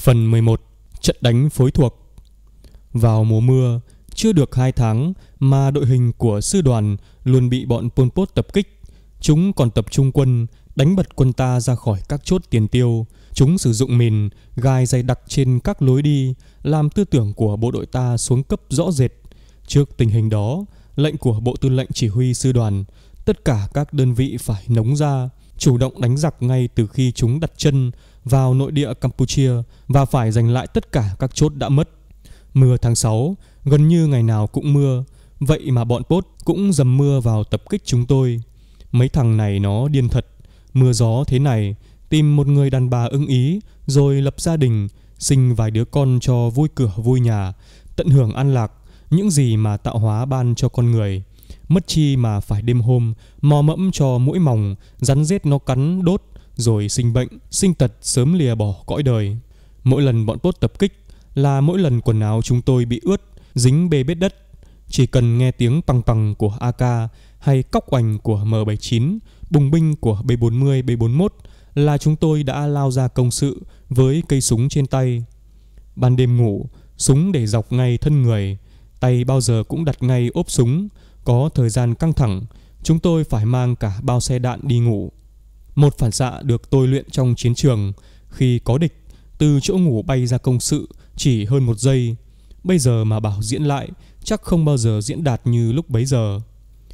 Phần 11 Trận đánh phối thuộc Vào mùa mưa, chưa được 2 tháng mà đội hình của sư đoàn luôn bị bọn Pol Pot tập kích. Chúng còn tập trung quân, đánh bật quân ta ra khỏi các chốt tiền tiêu. Chúng sử dụng mìn, gai dày đặc trên các lối đi, làm tư tưởng của bộ đội ta xuống cấp rõ rệt. Trước tình hình đó, lệnh của Bộ Tư lệnh Chỉ huy Sư đoàn, tất cả các đơn vị phải nóng ra, chủ động đánh giặc ngay từ khi chúng đặt chân vào nội địa Campuchia và phải giành lại tất cả các chốt đã mất. Mưa tháng 6, gần như ngày nào cũng mưa, vậy mà bọn Pốt cũng dầm mưa vào tập kích chúng tôi. Mấy thằng này nó điên thật, mưa gió thế này, tìm một người đàn bà ưng ý rồi lập gia đình, sinh vài đứa con cho vui cửa vui nhà, tận hưởng an lạc, những gì mà tạo hóa ban cho con người. Mất chi mà phải đêm hôm, mò mẫm cho mũi mỏng, rắn rết nó cắn, đốt, rồi sinh bệnh, sinh tật sớm lìa bỏ cõi đời. Mỗi lần bọn tốt tập kích là mỗi lần quần áo chúng tôi bị ướt, dính bê bết đất. Chỉ cần nghe tiếng păng păng của AK hay cóc oành của M79, bùng binh của B40, B41 là chúng tôi đã lao ra công sự với cây súng trên tay. Ban đêm ngủ, súng để dọc ngay thân người, tay bao giờ cũng đặt ngay ốp súng, có thời gian căng thẳng, chúng tôi phải mang cả bao xe đạn đi ngủ. Một phản xạ được tôi luyện trong chiến trường khi có địch từ chỗ ngủ bay ra công sự chỉ hơn một giây. Bây giờ mà bảo diễn lại chắc không bao giờ diễn đạt như lúc bấy giờ.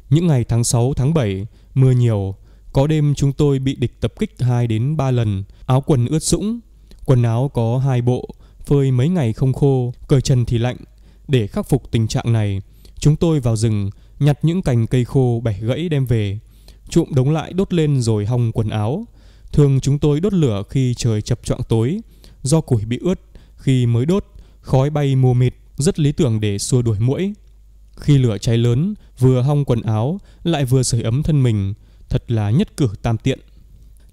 Những ngày tháng 6, tháng 7, mưa nhiều, có đêm chúng tôi bị địch tập kích 2 đến 3 lần, áo quần ướt sũng, quần áo có hai bộ, phơi mấy ngày không khô, cởi chân thì lạnh. Để khắc phục tình trạng này, chúng tôi vào rừng nhặt những cành cây khô bẻ gãy đem về Trụm đống lại đốt lên rồi hong quần áo. Thường chúng tôi đốt lửa khi trời chập choạng tối, do củi bị ướt, khi mới đốt, khói bay mù mịt, rất lý tưởng để xua đuổi muỗi. Khi lửa cháy lớn, vừa hong quần áo, lại vừa sưởi ấm thân mình, thật là nhất cử tam tiện.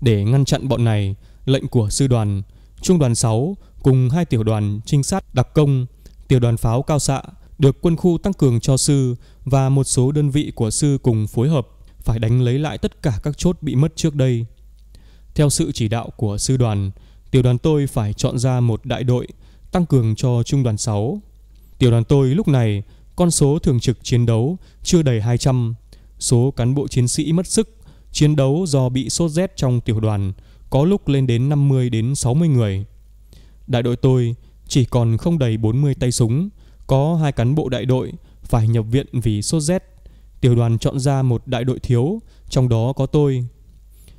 Để ngăn chặn bọn này, lệnh của sư đoàn, trung đoàn 6 cùng hai tiểu đoàn trinh sát đặc công, tiểu đoàn pháo cao xạ được quân khu tăng cường cho sư và một số đơn vị của sư cùng phối hợp phải đánh lấy lại tất cả các chốt bị mất trước đây. Theo sự chỉ đạo của sư đoàn, tiểu đoàn tôi phải chọn ra một đại đội tăng cường cho trung đoàn 6. Tiểu đoàn tôi lúc này con số thường trực chiến đấu chưa đầy 200, số cán bộ chiến sĩ mất sức chiến đấu do bị sốt rét trong tiểu đoàn có lúc lên đến 50 đến 60 người. Đại đội tôi chỉ còn không đầy 40 tay súng, có hai cán bộ đại đội phải nhập viện vì sốt rét tiểu đoàn chọn ra một đại đội thiếu, trong đó có tôi.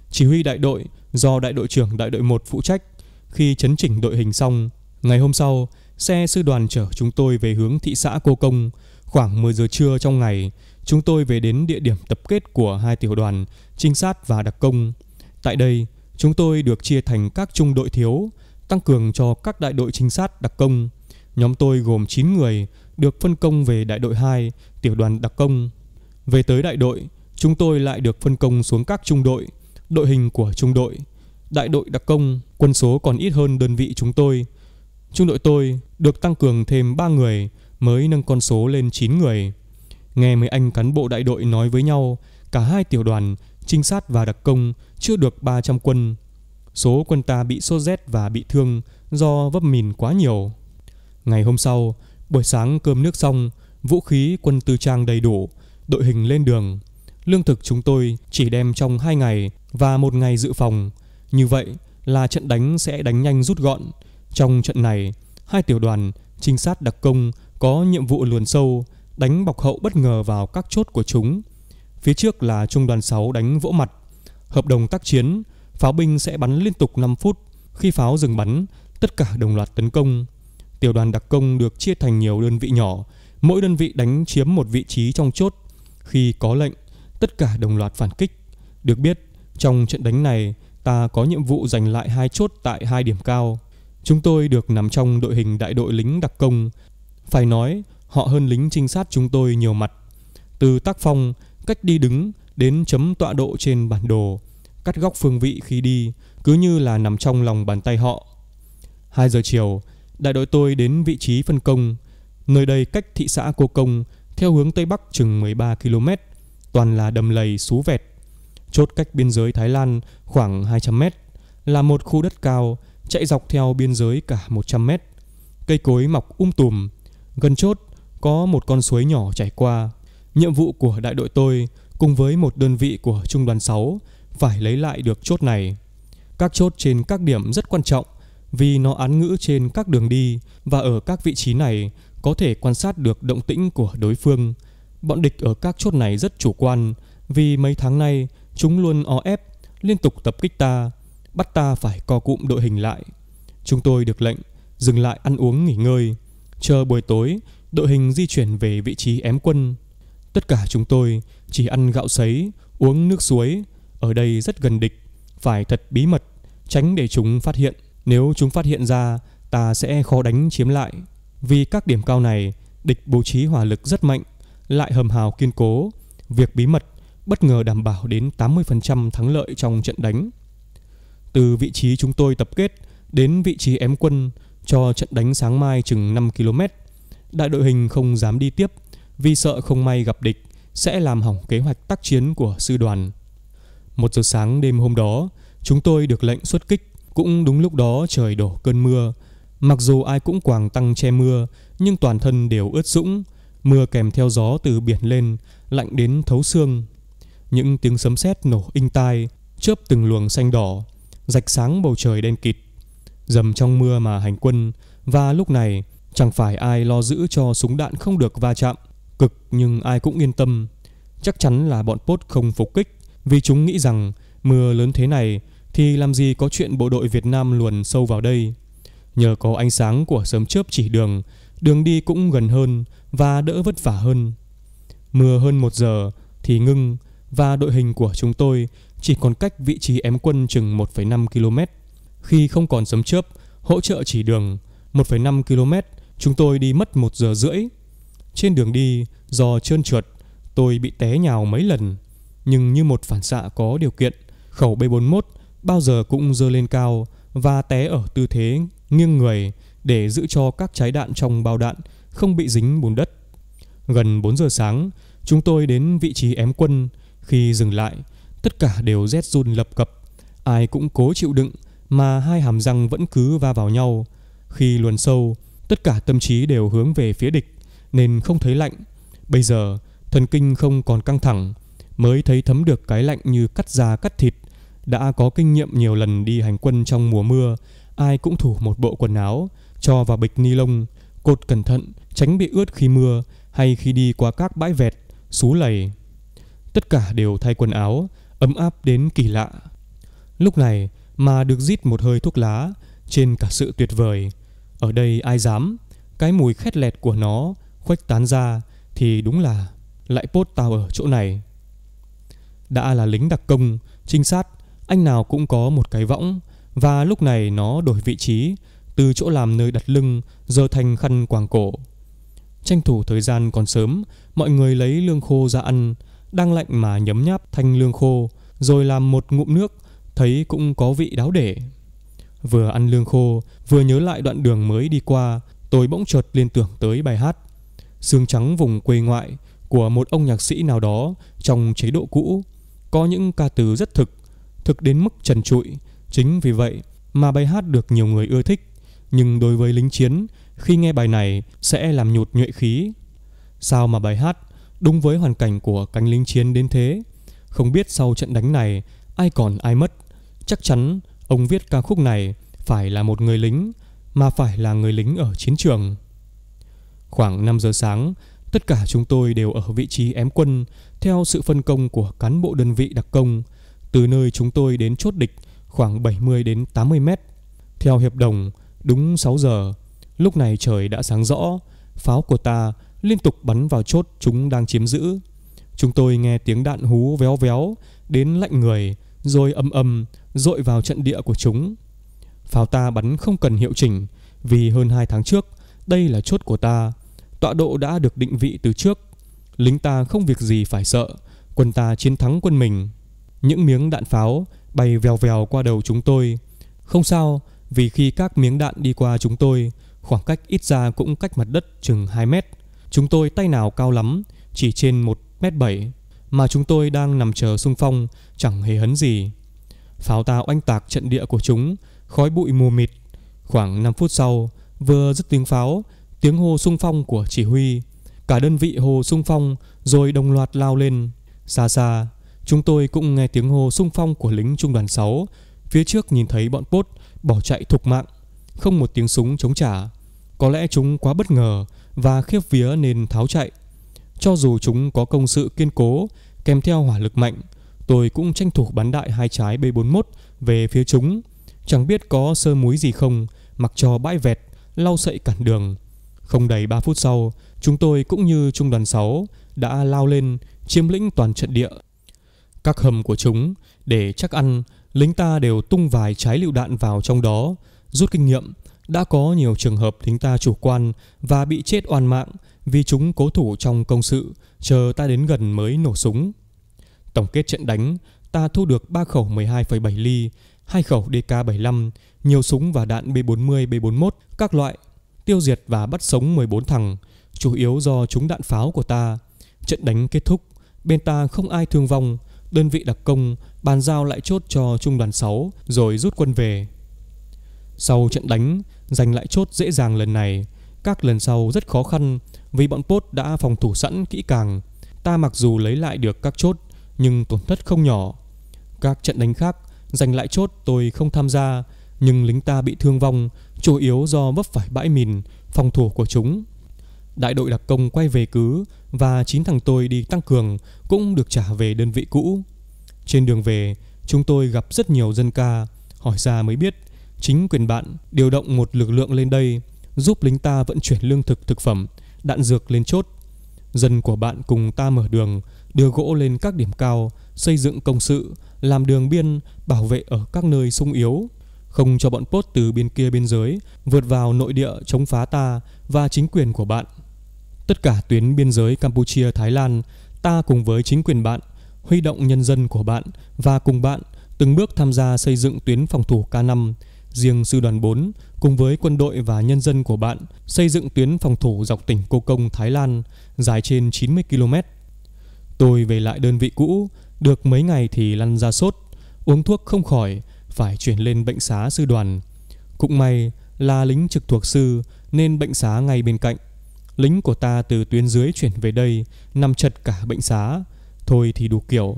Chỉ huy đại đội do đại đội trưởng đại đội 1 phụ trách. Khi chấn chỉnh đội hình xong, ngày hôm sau, xe sư đoàn chở chúng tôi về hướng thị xã Cô Công. Khoảng 10 giờ trưa trong ngày, chúng tôi về đến địa điểm tập kết của hai tiểu đoàn, trinh sát và đặc công. Tại đây, chúng tôi được chia thành các trung đội thiếu, tăng cường cho các đại đội trinh sát đặc công. Nhóm tôi gồm 9 người, được phân công về đại đội 2, tiểu đoàn đặc công. Về tới đại đội, chúng tôi lại được phân công xuống các trung đội, đội hình của trung đội. Đại đội đặc công, quân số còn ít hơn đơn vị chúng tôi. Trung đội tôi được tăng cường thêm 3 người mới nâng con số lên 9 người. Nghe mấy anh cán bộ đại đội nói với nhau, cả hai tiểu đoàn, trinh sát và đặc công chưa được 300 quân. Số quân ta bị sốt rét và bị thương do vấp mìn quá nhiều. Ngày hôm sau, buổi sáng cơm nước xong, vũ khí quân tư trang đầy đủ, đội hình lên đường. Lương thực chúng tôi chỉ đem trong 2 ngày và một ngày dự phòng. Như vậy là trận đánh sẽ đánh nhanh rút gọn. Trong trận này, hai tiểu đoàn trinh sát đặc công có nhiệm vụ luồn sâu, đánh bọc hậu bất ngờ vào các chốt của chúng. Phía trước là trung đoàn 6 đánh vỗ mặt. Hợp đồng tác chiến, pháo binh sẽ bắn liên tục 5 phút. Khi pháo dừng bắn, tất cả đồng loạt tấn công. Tiểu đoàn đặc công được chia thành nhiều đơn vị nhỏ, mỗi đơn vị đánh chiếm một vị trí trong chốt khi có lệnh, tất cả đồng loạt phản kích. Được biết, trong trận đánh này, ta có nhiệm vụ giành lại hai chốt tại hai điểm cao. Chúng tôi được nằm trong đội hình đại đội lính đặc công. Phải nói, họ hơn lính trinh sát chúng tôi nhiều mặt. Từ tác phong, cách đi đứng đến chấm tọa độ trên bản đồ, cắt góc phương vị khi đi, cứ như là nằm trong lòng bàn tay họ. Hai giờ chiều, đại đội tôi đến vị trí phân công. Nơi đây cách thị xã Cô Công theo hướng Tây Bắc chừng 13 km, toàn là đầm lầy xú vẹt. Chốt cách biên giới Thái Lan khoảng 200 m là một khu đất cao chạy dọc theo biên giới cả 100 m Cây cối mọc um tùm, gần chốt có một con suối nhỏ chảy qua. Nhiệm vụ của đại đội tôi cùng với một đơn vị của trung đoàn 6 phải lấy lại được chốt này. Các chốt trên các điểm rất quan trọng vì nó án ngữ trên các đường đi và ở các vị trí này có thể quan sát được động tĩnh của đối phương. Bọn địch ở các chốt này rất chủ quan, vì mấy tháng nay chúng luôn o ép, liên tục tập kích ta, bắt ta phải co cụm đội hình lại. Chúng tôi được lệnh dừng lại ăn uống nghỉ ngơi, chờ buổi tối đội hình di chuyển về vị trí ém quân. Tất cả chúng tôi chỉ ăn gạo sấy, uống nước suối, ở đây rất gần địch, phải thật bí mật, tránh để chúng phát hiện. Nếu chúng phát hiện ra, ta sẽ khó đánh chiếm lại. Vì các điểm cao này, địch bố trí hỏa lực rất mạnh, lại hầm hào kiên cố, việc bí mật bất ngờ đảm bảo đến 80% thắng lợi trong trận đánh. Từ vị trí chúng tôi tập kết đến vị trí ém quân cho trận đánh sáng mai chừng 5 km, đại đội hình không dám đi tiếp vì sợ không may gặp địch sẽ làm hỏng kế hoạch tác chiến của sư đoàn. Một giờ sáng đêm hôm đó, chúng tôi được lệnh xuất kích, cũng đúng lúc đó trời đổ cơn mưa, Mặc dù ai cũng quàng tăng che mưa, nhưng toàn thân đều ướt sũng, mưa kèm theo gió từ biển lên, lạnh đến thấu xương. Những tiếng sấm sét nổ inh tai, chớp từng luồng xanh đỏ, rạch sáng bầu trời đen kịt. Dầm trong mưa mà hành quân, và lúc này chẳng phải ai lo giữ cho súng đạn không được va chạm, cực nhưng ai cũng yên tâm. Chắc chắn là bọn Pốt không phục kích, vì chúng nghĩ rằng mưa lớn thế này thì làm gì có chuyện bộ đội Việt Nam luồn sâu vào đây. Nhờ có ánh sáng của sớm chớp chỉ đường, đường đi cũng gần hơn và đỡ vất vả hơn. Mưa hơn một giờ thì ngưng và đội hình của chúng tôi chỉ còn cách vị trí ém quân chừng 1,5 km. Khi không còn sớm chớp, hỗ trợ chỉ đường 1,5 km, chúng tôi đi mất 1 giờ rưỡi. Trên đường đi, do trơn trượt, tôi bị té nhào mấy lần, nhưng như một phản xạ có điều kiện, khẩu B41 bao giờ cũng dơ lên cao và té ở tư thế nghiêng người để giữ cho các trái đạn trong bao đạn không bị dính bùn đất. Gần 4 giờ sáng, chúng tôi đến vị trí ém quân. Khi dừng lại, tất cả đều rét run lập cập. Ai cũng cố chịu đựng mà hai hàm răng vẫn cứ va vào nhau. Khi luồn sâu, tất cả tâm trí đều hướng về phía địch nên không thấy lạnh. Bây giờ, thần kinh không còn căng thẳng, mới thấy thấm được cái lạnh như cắt da cắt thịt. Đã có kinh nghiệm nhiều lần đi hành quân trong mùa mưa ai cũng thủ một bộ quần áo, cho vào bịch ni lông, cột cẩn thận tránh bị ướt khi mưa hay khi đi qua các bãi vẹt, xú lầy. Tất cả đều thay quần áo, ấm áp đến kỳ lạ. Lúc này mà được rít một hơi thuốc lá trên cả sự tuyệt vời. Ở đây ai dám, cái mùi khét lẹt của nó khuếch tán ra thì đúng là lại pốt tao ở chỗ này. Đã là lính đặc công, trinh sát, anh nào cũng có một cái võng, và lúc này nó đổi vị trí từ chỗ làm nơi đặt lưng giờ thành khăn quàng cổ. Tranh thủ thời gian còn sớm, mọi người lấy lương khô ra ăn, đang lạnh mà nhấm nháp thanh lương khô, rồi làm một ngụm nước, thấy cũng có vị đáo để. Vừa ăn lương khô, vừa nhớ lại đoạn đường mới đi qua, tôi bỗng chợt liên tưởng tới bài hát Sương trắng vùng quê ngoại của một ông nhạc sĩ nào đó trong chế độ cũ, có những ca từ rất thực, thực đến mức trần trụi, Chính vì vậy mà bài hát được nhiều người ưa thích, nhưng đối với lính chiến, khi nghe bài này sẽ làm nhụt nhuệ khí. Sao mà bài hát đúng với hoàn cảnh của cánh lính chiến đến thế? Không biết sau trận đánh này ai còn ai mất. Chắc chắn ông viết ca khúc này phải là một người lính mà phải là người lính ở chiến trường. Khoảng 5 giờ sáng, tất cả chúng tôi đều ở vị trí ém quân theo sự phân công của cán bộ đơn vị đặc công. Từ nơi chúng tôi đến chốt địch khoảng 70 đến 80 mét. Theo hiệp đồng, đúng 6 giờ, lúc này trời đã sáng rõ, pháo của ta liên tục bắn vào chốt chúng đang chiếm giữ. Chúng tôi nghe tiếng đạn hú véo véo đến lạnh người, rồi âm âm dội vào trận địa của chúng. Pháo ta bắn không cần hiệu chỉnh vì hơn 2 tháng trước, đây là chốt của ta. Tọa độ đã được định vị từ trước. Lính ta không việc gì phải sợ, quân ta chiến thắng quân mình. Những miếng đạn pháo bay vèo vèo qua đầu chúng tôi. Không sao, vì khi các miếng đạn đi qua chúng tôi, khoảng cách ít ra cũng cách mặt đất chừng 2 mét. Chúng tôi tay nào cao lắm, chỉ trên 1 mét 7, mà chúng tôi đang nằm chờ xung phong, chẳng hề hấn gì. Pháo ta oanh tạc trận địa của chúng, khói bụi mù mịt. Khoảng 5 phút sau, vừa dứt tiếng pháo, tiếng hô xung phong của chỉ huy. Cả đơn vị hồ xung phong rồi đồng loạt lao lên. Xa xa, Chúng tôi cũng nghe tiếng hô sung phong của lính trung đoàn 6. Phía trước nhìn thấy bọn bốt bỏ chạy thục mạng, không một tiếng súng chống trả. Có lẽ chúng quá bất ngờ và khiếp vía nên tháo chạy. Cho dù chúng có công sự kiên cố, kèm theo hỏa lực mạnh, tôi cũng tranh thủ bắn đại hai trái B41 về phía chúng. Chẳng biết có sơ muối gì không, mặc cho bãi vẹt, lau sậy cản đường. Không đầy 3 phút sau, chúng tôi cũng như trung đoàn 6 đã lao lên chiếm lĩnh toàn trận địa các hầm của chúng, để chắc ăn, lính ta đều tung vài trái lựu đạn vào trong đó. Rút kinh nghiệm, đã có nhiều trường hợp lính ta chủ quan và bị chết oan mạng vì chúng cố thủ trong công sự, chờ ta đến gần mới nổ súng. Tổng kết trận đánh, ta thu được 3 khẩu 12,7 ly, 2 khẩu DK75, nhiều súng và đạn B40, B41 các loại, tiêu diệt và bắt sống 14 thằng, chủ yếu do chúng đạn pháo của ta. Trận đánh kết thúc, bên ta không ai thương vong, đơn vị đặc công bàn giao lại chốt cho trung đoàn 6 rồi rút quân về. Sau trận đánh, giành lại chốt dễ dàng lần này, các lần sau rất khó khăn vì bọn Pốt đã phòng thủ sẵn kỹ càng. Ta mặc dù lấy lại được các chốt nhưng tổn thất không nhỏ. Các trận đánh khác, giành lại chốt tôi không tham gia nhưng lính ta bị thương vong chủ yếu do vấp phải bãi mìn phòng thủ của chúng. Đại đội đặc công quay về cứ và chín thằng tôi đi tăng cường cũng được trả về đơn vị cũ. Trên đường về, chúng tôi gặp rất nhiều dân ca, hỏi ra mới biết chính quyền bạn điều động một lực lượng lên đây giúp lính ta vận chuyển lương thực thực phẩm, đạn dược lên chốt. Dân của bạn cùng ta mở đường, đưa gỗ lên các điểm cao, xây dựng công sự, làm đường biên, bảo vệ ở các nơi sung yếu, không cho bọn Pốt từ bên kia biên giới vượt vào nội địa chống phá ta và chính quyền của bạn tất cả tuyến biên giới Campuchia Thái Lan, ta cùng với chính quyền bạn huy động nhân dân của bạn và cùng bạn từng bước tham gia xây dựng tuyến phòng thủ K5, riêng sư đoàn 4 cùng với quân đội và nhân dân của bạn xây dựng tuyến phòng thủ dọc tỉnh Cô Công Thái Lan dài trên 90 km. Tôi về lại đơn vị cũ, được mấy ngày thì lăn ra sốt, uống thuốc không khỏi, phải chuyển lên bệnh xá sư đoàn. Cũng may là lính trực thuộc sư nên bệnh xá ngay bên cạnh Lính của ta từ tuyến dưới chuyển về đây, nằm chật cả bệnh xá. Thôi thì đủ kiểu.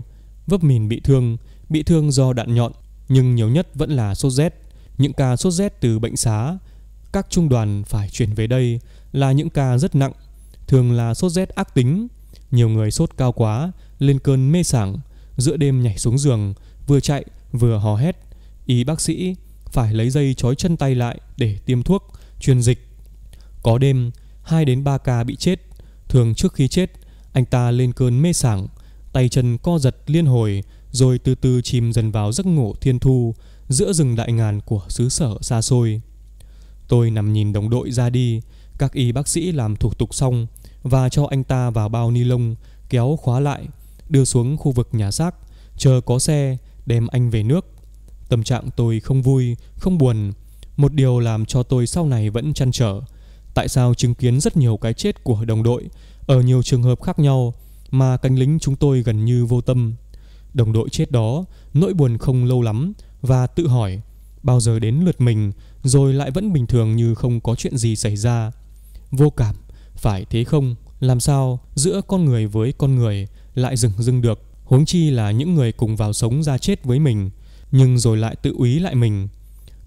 Vấp mìn bị thương, bị thương do đạn nhọn, nhưng nhiều nhất vẫn là sốt rét. Những ca sốt rét từ bệnh xá, các trung đoàn phải chuyển về đây là những ca rất nặng, thường là sốt rét ác tính. Nhiều người sốt cao quá, lên cơn mê sảng, giữa đêm nhảy xuống giường, vừa chạy vừa hò hét. Y bác sĩ phải lấy dây trói chân tay lại để tiêm thuốc, truyền dịch. Có đêm, 2 đến 3 ca bị chết. Thường trước khi chết, anh ta lên cơn mê sảng, tay chân co giật liên hồi, rồi từ từ chìm dần vào giấc ngủ thiên thu giữa rừng đại ngàn của xứ sở xa xôi. Tôi nằm nhìn đồng đội ra đi, các y bác sĩ làm thủ tục xong và cho anh ta vào bao ni lông, kéo khóa lại, đưa xuống khu vực nhà xác, chờ có xe đem anh về nước. Tâm trạng tôi không vui, không buồn, một điều làm cho tôi sau này vẫn chăn trở Tại sao chứng kiến rất nhiều cái chết của đồng đội ở nhiều trường hợp khác nhau mà cánh lính chúng tôi gần như vô tâm. Đồng đội chết đó, nỗi buồn không lâu lắm và tự hỏi bao giờ đến lượt mình rồi lại vẫn bình thường như không có chuyện gì xảy ra. Vô cảm, phải thế không? Làm sao giữa con người với con người lại dừng dưng được, huống chi là những người cùng vào sống ra chết với mình, nhưng rồi lại tự úy lại mình.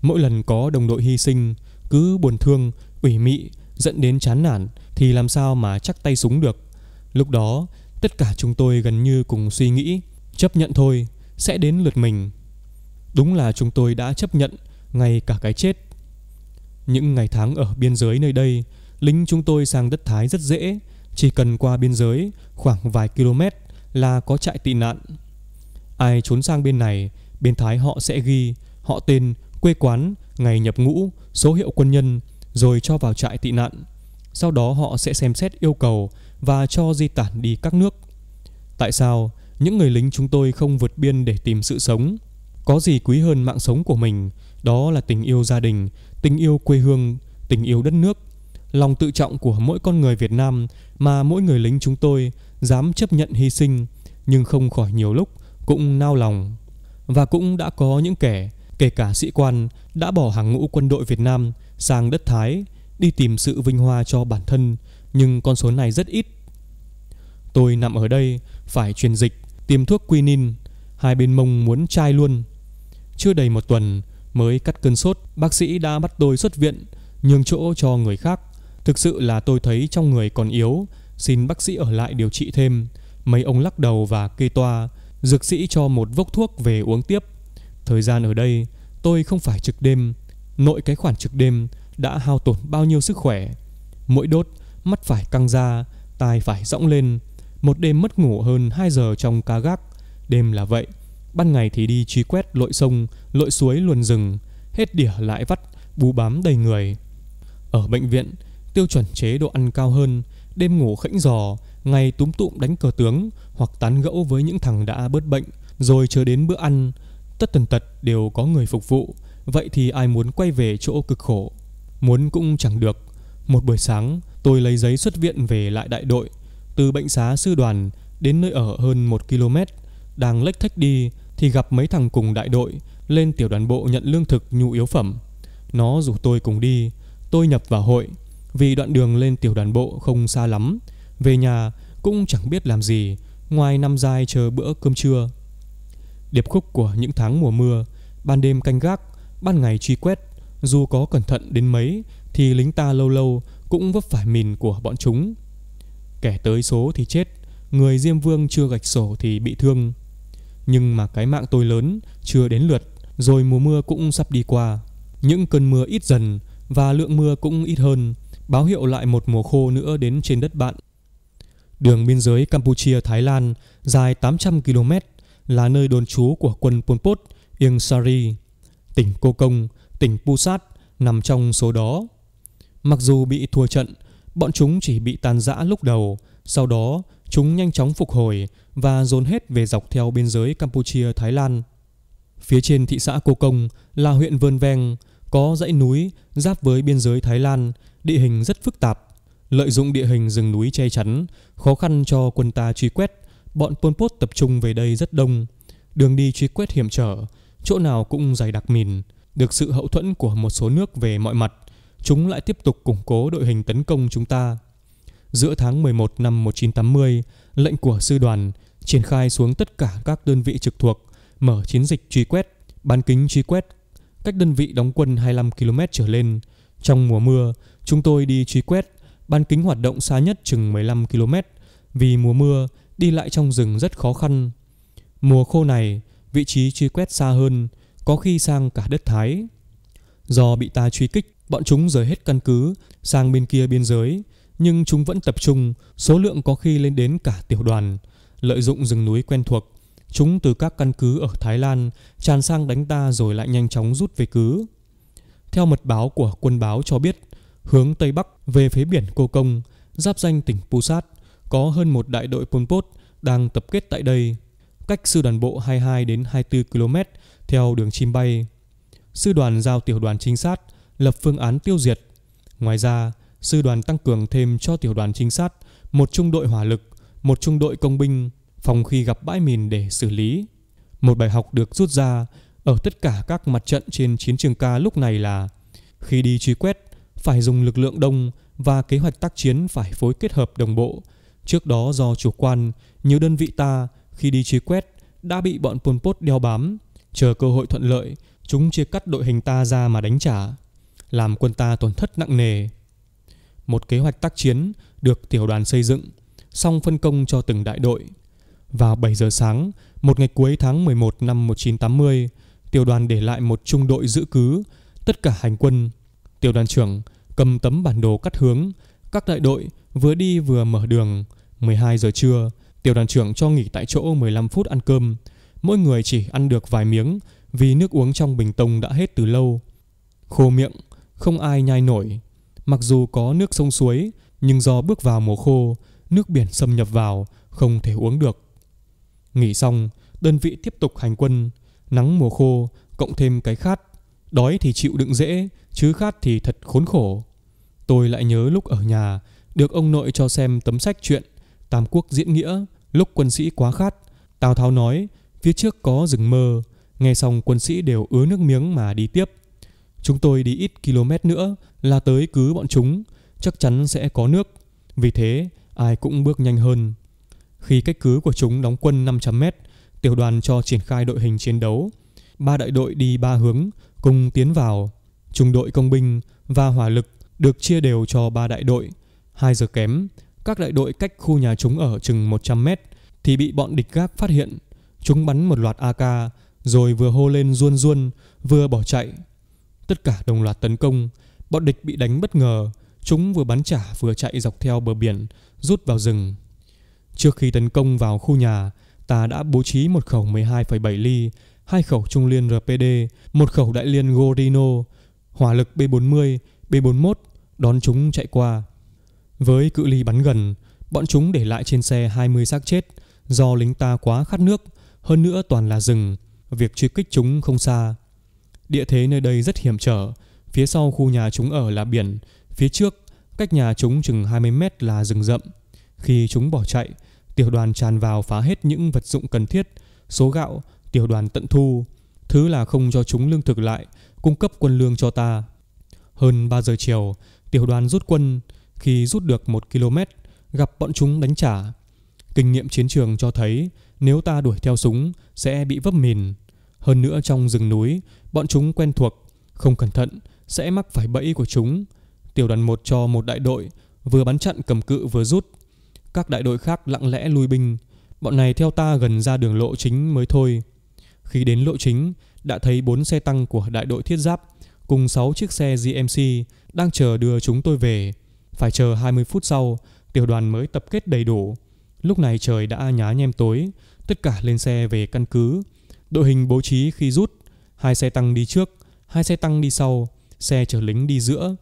Mỗi lần có đồng đội hy sinh, cứ buồn thương, ủy mị dẫn đến chán nản thì làm sao mà chắc tay súng được. Lúc đó, tất cả chúng tôi gần như cùng suy nghĩ, chấp nhận thôi, sẽ đến lượt mình. Đúng là chúng tôi đã chấp nhận ngay cả cái chết. Những ngày tháng ở biên giới nơi đây, lính chúng tôi sang đất Thái rất dễ, chỉ cần qua biên giới khoảng vài km là có trại tị nạn. Ai trốn sang bên này, bên Thái họ sẽ ghi họ tên, quê quán, ngày nhập ngũ, số hiệu quân nhân rồi cho vào trại tị nạn. Sau đó họ sẽ xem xét yêu cầu và cho di tản đi các nước. Tại sao những người lính chúng tôi không vượt biên để tìm sự sống? Có gì quý hơn mạng sống của mình, đó là tình yêu gia đình, tình yêu quê hương, tình yêu đất nước, lòng tự trọng của mỗi con người Việt Nam mà mỗi người lính chúng tôi dám chấp nhận hy sinh, nhưng không khỏi nhiều lúc cũng nao lòng. Và cũng đã có những kẻ, kể cả sĩ quan, đã bỏ hàng ngũ quân đội Việt Nam sang đất Thái đi tìm sự vinh hoa cho bản thân, nhưng con số này rất ít. Tôi nằm ở đây phải truyền dịch, tiêm thuốc quinin, hai bên mông muốn chai luôn. Chưa đầy một tuần mới cắt cơn sốt, bác sĩ đã bắt tôi xuất viện, nhường chỗ cho người khác. Thực sự là tôi thấy trong người còn yếu, xin bác sĩ ở lại điều trị thêm. Mấy ông lắc đầu và kê toa, dược sĩ cho một vốc thuốc về uống tiếp. Thời gian ở đây, tôi không phải trực đêm nội cái khoản trực đêm đã hao tổn bao nhiêu sức khỏe. Mỗi đốt, mắt phải căng ra, tai phải rõng lên. Một đêm mất ngủ hơn 2 giờ trong cá gác. Đêm là vậy, ban ngày thì đi truy quét lội sông, lội suối luồn rừng, hết đỉa lại vắt, bú bám đầy người. Ở bệnh viện, tiêu chuẩn chế độ ăn cao hơn, đêm ngủ khẽnh giò, ngày túm tụm đánh cờ tướng hoặc tán gẫu với những thằng đã bớt bệnh, rồi chờ đến bữa ăn, tất tần tật đều có người phục vụ Vậy thì ai muốn quay về chỗ cực khổ Muốn cũng chẳng được Một buổi sáng tôi lấy giấy xuất viện về lại đại đội Từ bệnh xá sư đoàn đến nơi ở hơn một km Đang lách thách đi thì gặp mấy thằng cùng đại đội Lên tiểu đoàn bộ nhận lương thực nhu yếu phẩm Nó rủ tôi cùng đi Tôi nhập vào hội Vì đoạn đường lên tiểu đoàn bộ không xa lắm Về nhà cũng chẳng biết làm gì Ngoài năm dai chờ bữa cơm trưa Điệp khúc của những tháng mùa mưa Ban đêm canh gác Ban ngày truy quét, dù có cẩn thận đến mấy thì lính ta lâu lâu cũng vấp phải mìn của bọn chúng. Kẻ tới số thì chết, người Diêm Vương chưa gạch sổ thì bị thương. Nhưng mà cái mạng tôi lớn chưa đến lượt, rồi mùa mưa cũng sắp đi qua. Những cơn mưa ít dần và lượng mưa cũng ít hơn, báo hiệu lại một mùa khô nữa đến trên đất bạn. Đường biên giới Campuchia-Thái Lan dài 800 km là nơi đồn trú của quân Pol Pot, Ieng Sari. Tỉnh Cô Công, tỉnh Pusat nằm trong số đó. Mặc dù bị thua trận, bọn chúng chỉ bị tàn rã lúc đầu, sau đó chúng nhanh chóng phục hồi và dồn hết về dọc theo biên giới Campuchia-Thái Lan. Phía trên thị xã Cô Công là huyện Vơn Veng, có dãy núi giáp với biên giới Thái Lan, địa hình rất phức tạp. Lợi dụng địa hình rừng núi che chắn, khó khăn cho quân ta truy quét, bọn Pol Pot tập trung về đây rất đông. Đường đi truy quét hiểm trở chỗ nào cũng dày đặc mìn. Được sự hậu thuẫn của một số nước về mọi mặt, chúng lại tiếp tục củng cố đội hình tấn công chúng ta. Giữa tháng 11 năm 1980, lệnh của sư đoàn triển khai xuống tất cả các đơn vị trực thuộc, mở chiến dịch truy quét, bán kính truy quét, cách đơn vị đóng quân 25 km trở lên. Trong mùa mưa, chúng tôi đi truy quét, bán kính hoạt động xa nhất chừng 15 km, vì mùa mưa đi lại trong rừng rất khó khăn. Mùa khô này, vị trí truy quét xa hơn, có khi sang cả đất Thái. Do bị ta truy kích, bọn chúng rời hết căn cứ, sang bên kia biên giới, nhưng chúng vẫn tập trung, số lượng có khi lên đến cả tiểu đoàn. Lợi dụng rừng núi quen thuộc, chúng từ các căn cứ ở Thái Lan tràn sang đánh ta rồi lại nhanh chóng rút về cứ. Theo mật báo của quân báo cho biết, hướng Tây Bắc về phía biển Cô Công, giáp danh tỉnh Pusat, có hơn một đại đội Pol Pot đang tập kết tại đây cách sư đoàn bộ 22 đến 24 km theo đường chim bay. Sư đoàn giao tiểu đoàn trinh sát lập phương án tiêu diệt. Ngoài ra, sư đoàn tăng cường thêm cho tiểu đoàn trinh sát một trung đội hỏa lực, một trung đội công binh phòng khi gặp bãi mìn để xử lý. Một bài học được rút ra ở tất cả các mặt trận trên chiến trường ca lúc này là khi đi truy quét phải dùng lực lượng đông và kế hoạch tác chiến phải phối kết hợp đồng bộ. Trước đó do chủ quan, nhiều đơn vị ta khi đi truy quét đã bị bọn Pol Pot đeo bám, chờ cơ hội thuận lợi, chúng chia cắt đội hình ta ra mà đánh trả, làm quân ta tổn thất nặng nề. Một kế hoạch tác chiến được tiểu đoàn xây dựng, xong phân công cho từng đại đội. Vào 7 giờ sáng, một ngày cuối tháng 11 năm 1980, tiểu đoàn để lại một trung đội giữ cứ, tất cả hành quân. Tiểu đoàn trưởng cầm tấm bản đồ cắt hướng, các đại đội vừa đi vừa mở đường. 12 giờ trưa, Tiểu đoàn trưởng cho nghỉ tại chỗ 15 phút ăn cơm. Mỗi người chỉ ăn được vài miếng vì nước uống trong bình tông đã hết từ lâu. Khô miệng, không ai nhai nổi. Mặc dù có nước sông suối, nhưng do bước vào mùa khô, nước biển xâm nhập vào, không thể uống được. Nghỉ xong, đơn vị tiếp tục hành quân. Nắng mùa khô, cộng thêm cái khát. Đói thì chịu đựng dễ, chứ khát thì thật khốn khổ. Tôi lại nhớ lúc ở nhà, được ông nội cho xem tấm sách chuyện Tam Quốc diễn nghĩa, lúc quân sĩ quá khát, Tào Tháo nói, phía trước có rừng mơ, nghe xong quân sĩ đều ứa nước miếng mà đi tiếp. Chúng tôi đi ít km nữa là tới cứ bọn chúng, chắc chắn sẽ có nước. Vì thế, ai cũng bước nhanh hơn. Khi cách cứ của chúng đóng quân 500 mét tiểu đoàn cho triển khai đội hình chiến đấu. Ba đại đội đi ba hướng, cùng tiến vào. Trung đội công binh và hỏa lực được chia đều cho ba đại đội. Hai giờ kém, các đại đội cách khu nhà chúng ở chừng 100 mét thì bị bọn địch gác phát hiện. Chúng bắn một loạt AK rồi vừa hô lên ruôn ruôn vừa bỏ chạy. Tất cả đồng loạt tấn công. Bọn địch bị đánh bất ngờ. Chúng vừa bắn trả vừa chạy dọc theo bờ biển rút vào rừng. Trước khi tấn công vào khu nhà, ta đã bố trí một khẩu 12,7 ly, hai khẩu trung liên RPD, một khẩu đại liên Gorino, hỏa lực B40, B41 đón chúng chạy qua. Với cự ly bắn gần, bọn chúng để lại trên xe 20 xác chết do lính ta quá khát nước, hơn nữa toàn là rừng, việc truy kích chúng không xa. Địa thế nơi đây rất hiểm trở, phía sau khu nhà chúng ở là biển, phía trước, cách nhà chúng chừng 20 mét là rừng rậm. Khi chúng bỏ chạy, tiểu đoàn tràn vào phá hết những vật dụng cần thiết, số gạo, tiểu đoàn tận thu, thứ là không cho chúng lương thực lại, cung cấp quân lương cho ta. Hơn 3 giờ chiều, tiểu đoàn rút quân, khi rút được 1 km, gặp bọn chúng đánh trả. Kinh nghiệm chiến trường cho thấy nếu ta đuổi theo súng sẽ bị vấp mìn. Hơn nữa trong rừng núi, bọn chúng quen thuộc, không cẩn thận sẽ mắc phải bẫy của chúng. Tiểu đoàn 1 cho một đại đội vừa bắn chặn cầm cự vừa rút. Các đại đội khác lặng lẽ lui binh. Bọn này theo ta gần ra đường lộ chính mới thôi. Khi đến lộ chính, đã thấy 4 xe tăng của đại đội thiết giáp cùng 6 chiếc xe GMC đang chờ đưa chúng tôi về. Phải chờ 20 phút sau, tiểu đoàn mới tập kết đầy đủ. Lúc này trời đã nhá nhem tối, tất cả lên xe về căn cứ. Đội hình bố trí khi rút, hai xe tăng đi trước, hai xe tăng đi sau, xe chở lính đi giữa.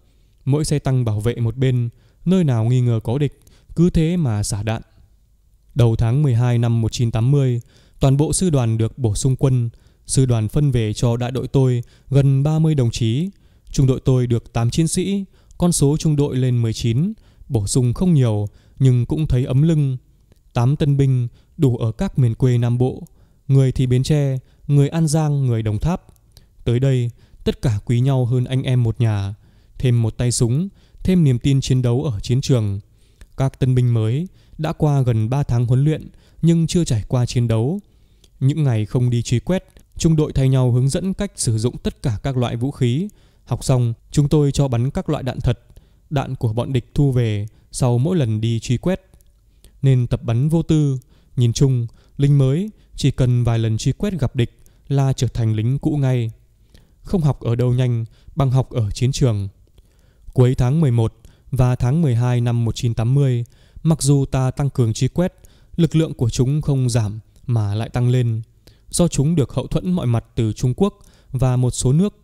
Mỗi xe tăng bảo vệ một bên, nơi nào nghi ngờ có địch, cứ thế mà xả đạn. Đầu tháng 12 năm 1980, toàn bộ sư đoàn được bổ sung quân. Sư đoàn phân về cho đại đội tôi gần 30 đồng chí. Trung đội tôi được 8 chiến sĩ, con số trung đội lên 19, bổ sung không nhiều nhưng cũng thấy ấm lưng. 8 tân binh đủ ở các miền quê Nam Bộ, người thì Bến Tre, người An Giang, người Đồng Tháp. Tới đây, tất cả quý nhau hơn anh em một nhà, thêm một tay súng, thêm niềm tin chiến đấu ở chiến trường. Các tân binh mới đã qua gần 3 tháng huấn luyện nhưng chưa trải qua chiến đấu. Những ngày không đi truy quét, trung đội thay nhau hướng dẫn cách sử dụng tất cả các loại vũ khí, Học xong, chúng tôi cho bắn các loại đạn thật, đạn của bọn địch thu về sau mỗi lần đi truy quét. Nên tập bắn vô tư, nhìn chung, lính mới chỉ cần vài lần truy quét gặp địch là trở thành lính cũ ngay. Không học ở đâu nhanh bằng học ở chiến trường. Cuối tháng 11 và tháng 12 năm 1980, mặc dù ta tăng cường truy quét, lực lượng của chúng không giảm mà lại tăng lên. Do chúng được hậu thuẫn mọi mặt từ Trung Quốc và một số nước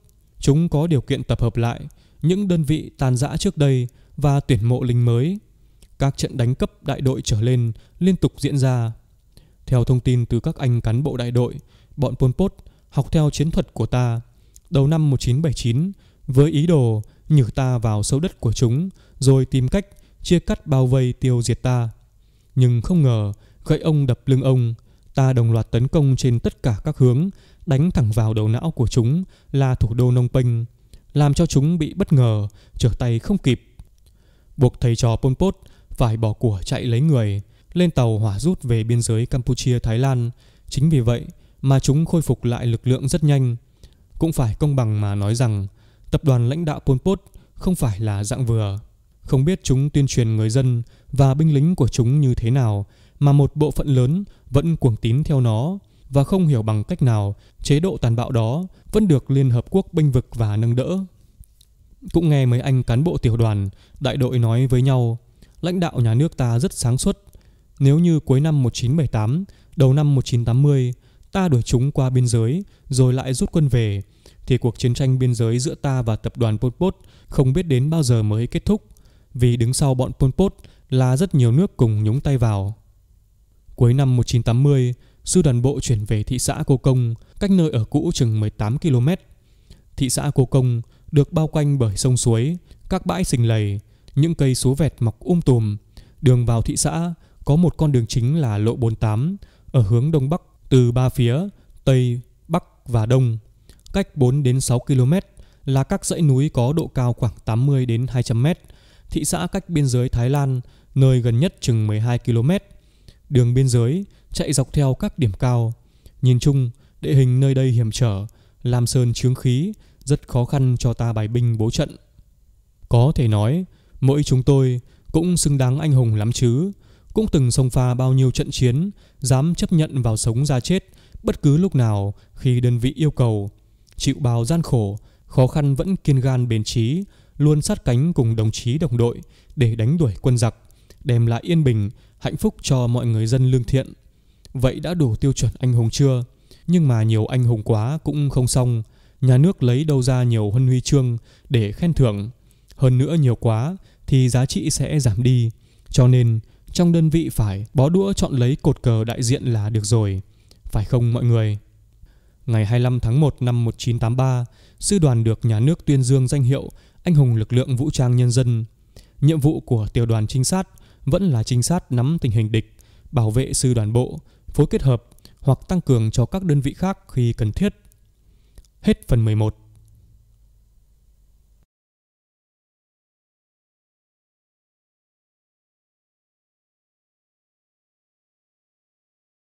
Chúng có điều kiện tập hợp lại những đơn vị tàn giã trước đây và tuyển mộ lính mới. Các trận đánh cấp đại đội trở lên liên tục diễn ra. Theo thông tin từ các anh cán bộ đại đội, bọn Pol Pot học theo chiến thuật của ta đầu năm 1979 với ý đồ nhử ta vào sâu đất của chúng rồi tìm cách chia cắt bao vây tiêu diệt ta. Nhưng không ngờ gậy ông đập lưng ông, ta đồng loạt tấn công trên tất cả các hướng đánh thẳng vào đầu não của chúng là thủ đô Nông Penh, làm cho chúng bị bất ngờ, trở tay không kịp. Buộc thầy trò Pol Pot phải bỏ của chạy lấy người, lên tàu hỏa rút về biên giới Campuchia-Thái Lan. Chính vì vậy mà chúng khôi phục lại lực lượng rất nhanh. Cũng phải công bằng mà nói rằng, tập đoàn lãnh đạo Pol Pot không phải là dạng vừa. Không biết chúng tuyên truyền người dân và binh lính của chúng như thế nào mà một bộ phận lớn vẫn cuồng tín theo nó và không hiểu bằng cách nào chế độ tàn bạo đó vẫn được Liên Hợp Quốc binh vực và nâng đỡ. Cũng nghe mấy anh cán bộ tiểu đoàn, đại đội nói với nhau, lãnh đạo nhà nước ta rất sáng suốt. Nếu như cuối năm 1978, đầu năm 1980, ta đuổi chúng qua biên giới rồi lại rút quân về, thì cuộc chiến tranh biên giới giữa ta và tập đoàn Pol Pot không biết đến bao giờ mới kết thúc, vì đứng sau bọn Pol Pot là rất nhiều nước cùng nhúng tay vào. Cuối năm 1980, sư đoàn bộ chuyển về thị xã Cô Công, cách nơi ở cũ chừng 18 km. Thị xã Cô Công được bao quanh bởi sông suối, các bãi sình lầy, những cây số vẹt mọc um tùm. Đường vào thị xã có một con đường chính là lộ 48 ở hướng đông bắc từ ba phía tây, bắc và đông. Cách 4 đến 6 km là các dãy núi có độ cao khoảng 80 đến 200 m. Thị xã cách biên giới Thái Lan, nơi gần nhất chừng 12 km. Đường biên giới chạy dọc theo các điểm cao. Nhìn chung, địa hình nơi đây hiểm trở, làm sơn chướng khí, rất khó khăn cho ta bài binh bố trận. Có thể nói, mỗi chúng tôi cũng xứng đáng anh hùng lắm chứ, cũng từng xông pha bao nhiêu trận chiến, dám chấp nhận vào sống ra chết bất cứ lúc nào khi đơn vị yêu cầu. Chịu bao gian khổ, khó khăn vẫn kiên gan bền trí, luôn sát cánh cùng đồng chí đồng đội để đánh đuổi quân giặc, đem lại yên bình, hạnh phúc cho mọi người dân lương thiện. Vậy đã đủ tiêu chuẩn anh hùng chưa? Nhưng mà nhiều anh hùng quá cũng không xong. Nhà nước lấy đâu ra nhiều huân huy chương để khen thưởng. Hơn nữa nhiều quá thì giá trị sẽ giảm đi. Cho nên trong đơn vị phải bó đũa chọn lấy cột cờ đại diện là được rồi. Phải không mọi người? Ngày 25 tháng 1 năm 1983, sư đoàn được nhà nước tuyên dương danh hiệu Anh hùng lực lượng vũ trang nhân dân. Nhiệm vụ của tiểu đoàn trinh sát vẫn là trinh sát nắm tình hình địch, bảo vệ sư đoàn bộ, phối kết hợp hoặc tăng cường cho các đơn vị khác khi cần thiết. Hết phần 11